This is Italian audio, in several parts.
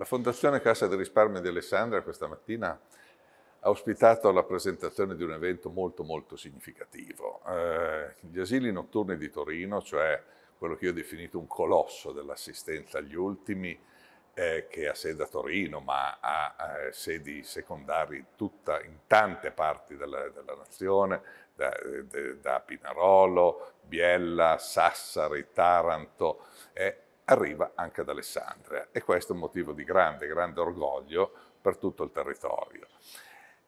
La Fondazione Cassa del Risparmio di Alessandria questa mattina ha ospitato la presentazione di un evento molto molto significativo. Eh, gli asili notturni di Torino, cioè quello che io ho definito un colosso dell'assistenza agli ultimi, eh, che ha sede a Torino, ma ha eh, sedi secondari tutta, in tante parti della, della nazione, da, eh, de, da, Pinarolo, Biella, Sassari, Taranto. Eh, arriva anche ad Alessandria e questo è un motivo di grande, grande orgoglio per tutto il territorio.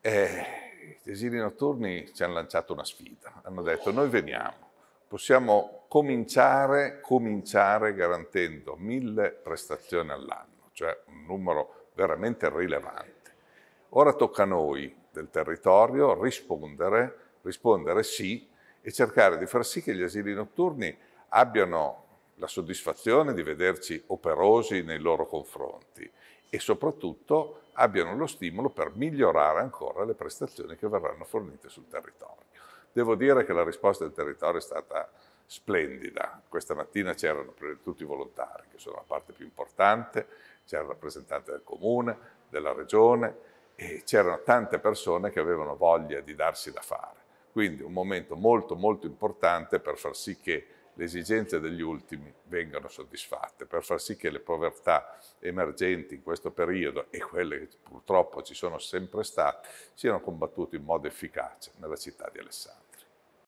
Eh, I Tesini Notturni ci hanno lanciato una sfida, hanno detto noi veniamo, possiamo cominciare, cominciare garantendo mille prestazioni all'anno, cioè un numero veramente rilevante. Ora tocca a noi del territorio rispondere, rispondere sì e cercare di far sì che gli asili notturni abbiano la soddisfazione di vederci operosi nei loro confronti e soprattutto abbiano lo stimolo per migliorare ancora le prestazioni che verranno fornite sul territorio. Devo dire che la risposta del territorio è stata splendida. Questa mattina c'erano tutti i volontari, che sono la parte più importante, c'era il rappresentante del comune, della regione e c'erano tante persone che avevano voglia di darsi da fare. Quindi un momento molto molto importante per far sì che le esigenze degli ultimi vengano soddisfatte, per far sì che le povertà emergenti in questo periodo e quelle che purtroppo ci sono sempre state siano combattute in modo efficace nella città di Alessandria.